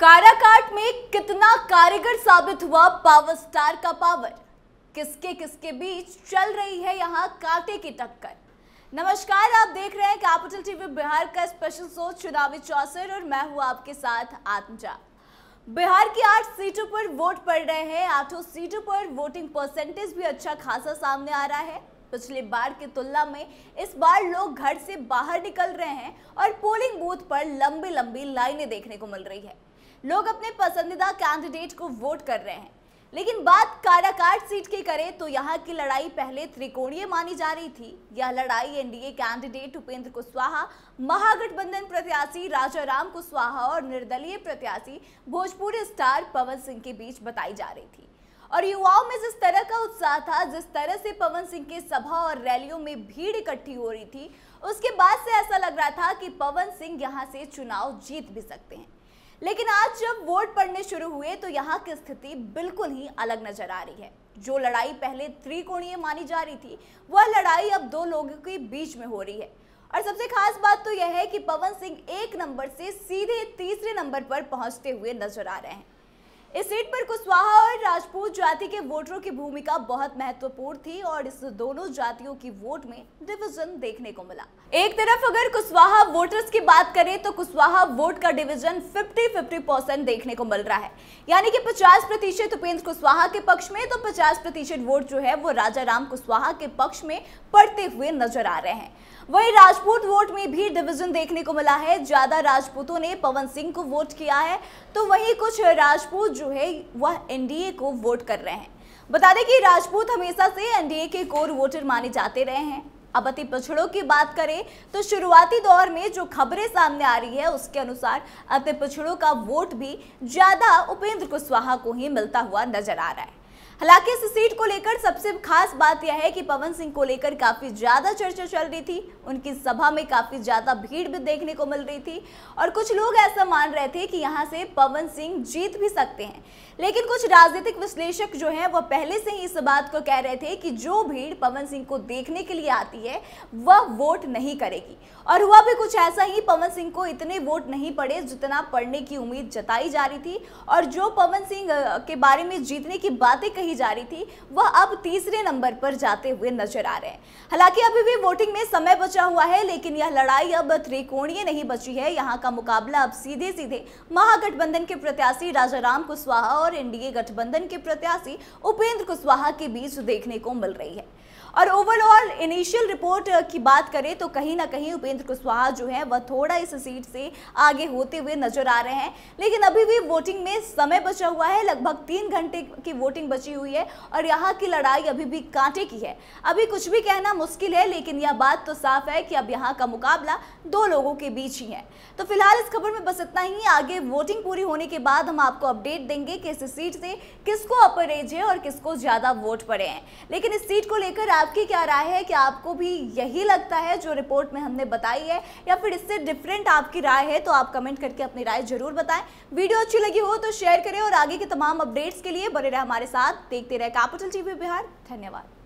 काराकाट में कितना कारीगर साबित हुआ पावर स्टार का पावर किसके किसके बीच चल रही है यहाँ कांटे की टक्कर नमस्कार आप देख रहे हैं कैपिटल टीवी बिहार का स्पेशल शो चुनावी चौसर और मैं हूँ आपके साथ आत्मजा बिहार की आठ सीटों पर वोट पड़ रहे हैं आठों सीटों पर वोटिंग परसेंटेज भी अच्छा खासा सामने आ रहा है पिछले बार की तुलना में इस बार लोग घर से बाहर निकल रहे हैं और पोलिंग बूथ पर लंबी लंबी लाइनें देखने को मिल रही है लोग अपने पसंदीदा कैंडिडेट को वोट कर रहे हैं लेकिन बात काराकाट सीट की करें तो यहाँ की लड़ाई पहले त्रिकोणीय मानी जा रही थी यह लड़ाई एनडीए कैंडिडेट उपेंद्र कुशवाहा महागठबंधन प्रत्याशी राजा राम कुशवाहा और निर्दलीय प्रत्याशी भोजपुरी स्टार पवन सिंह के बीच बताई जा रही थी और युवाओं में जिस तरह का उत्साह था जिस तरह से पवन सिंह के सभा और रैलियों में भीड़ इकट्ठी हो रही थी उसके बाद से ऐसा लग रहा था कि पवन सिंह यहाँ से चुनाव जीत भी सकते हैं लेकिन आज जब वोट पड़ने शुरू हुए तो यहाँ की स्थिति बिल्कुल ही अलग नजर आ रही है जो लड़ाई पहले त्रिकोणीय मानी जा रही थी वह लड़ाई अब दो लोगों के बीच में हो रही है और सबसे खास बात तो यह है कि पवन सिंह एक नंबर से सीधे तीसरे नंबर पर पहुंचते हुए नजर आ रहे हैं इस सीट पर कुशवाहा और राजपूत जाति के वोटरों की भूमिका बहुत महत्वपूर्ण थी और इस दोनों जातियों की वोट में डिवीजन देखने को मिला एक तरफ अगर कुशवाहा वोटर्स की बात करें तो कुशवाहा वोट का डिवीजन 50-50 परसेंट देखने को मिल रहा है यानी कि 50 प्रतिशत उपेंद्र कुशवाहा के पक्ष में तो 50 प्रतिशत वोट जो है वो राजा राम कुशवाहा के पक्ष में पड़ते हुए नजर आ रहे हैं वही राजपूत वोट में भी डिवीजन देखने को मिला है ज्यादा राजपूतों ने पवन सिंह को वोट किया है तो वही कुछ राजपूत जो है वह एनडीए को वोट कर रहे हैं बता दें कि राजपूत हमेशा से एनडीए के कोर वोटर माने जाते रहे हैं अब अति पिछड़ों की बात करें तो शुरुआती दौर में जो खबरें सामने आ रही है उसके अनुसार अति पिछड़ों का वोट भी ज्यादा उपेंद्र कुशवाहा को ही मिलता हुआ नजर आ रहा है हालांकि इस सीट को लेकर सबसे खास बात यह है कि पवन सिंह को लेकर काफी ज्यादा चर्चा चल रही थी उनकी सभा में काफी ज्यादा भीड़ भी देखने को मिल रही थी और कुछ लोग ऐसा मान रहे थे कि यहाँ से पवन सिंह जीत भी सकते हैं लेकिन कुछ राजनीतिक विश्लेषक जो है वह पहले से ही इस बात को कह रहे थे कि जो भीड़ पवन सिंह को देखने के लिए आती है वह वोट नहीं करेगी और हुआ भी कुछ ऐसा ही पवन सिंह को इतने वोट नहीं पड़े जितना पड़ने की उम्मीद जताई जा रही थी और जो पवन सिंह के बारे में जीतने की बातें कही नहीं जा रही थी वह अब तीसरे नंबर पर जाते हुए नजर आ रहे हैं हालांकि अभी भी वोटिंग में समय बचा हुआ है लेकिन यह लड़ाई अब त्रिकोणीय नहीं बची है यहाँ का मुकाबला अब सीधे सीधे महागठबंधन के प्रत्याशी राजा कुशवाहा और एनडीए गठबंधन के प्रत्याशी उपेंद्र कुशवाहा के बीच देखने को मिल रही है और ओवरऑल इनिशियल रिपोर्ट की बात करें तो कहीं ना कहीं उपेंद्र कुशवाहा जो है वह थोड़ा इस सीट से आगे होते हुए नजर आ रहे हैं लेकिन अभी भी वोटिंग में समय बचा हुआ है लगभग तीन घंटे की वोटिंग बची हुई है और यहाँ की लड़ाई अभी भी कांटे की है अभी कुछ भी कहना मुश्किल है लेकिन यह बात तो साफ है कि अब यहाँ का मुकाबला दो लोगों के बीच ही है तो फिलहाल इस खबर में बस इतना ही आगे वोटिंग पूरी होने के बाद हम आपको अपडेट देंगे कि इस सीट से किसको अपर एज है और किसको ज़्यादा वोट पड़े हैं लेकिन इस सीट को लेकर आपकी क्या राय है कि आपको भी यही लगता है जो रिपोर्ट में हमने बताई है या फिर इससे डिफरेंट आपकी राय है तो आप कमेंट करके अपनी राय जरूर बताएं वीडियो अच्छी लगी हो तो शेयर करें और आगे के तमाम अपडेट्स के लिए बने रहे हमारे साथ देखते रहे कैपिटल टीवी बिहार धन्यवाद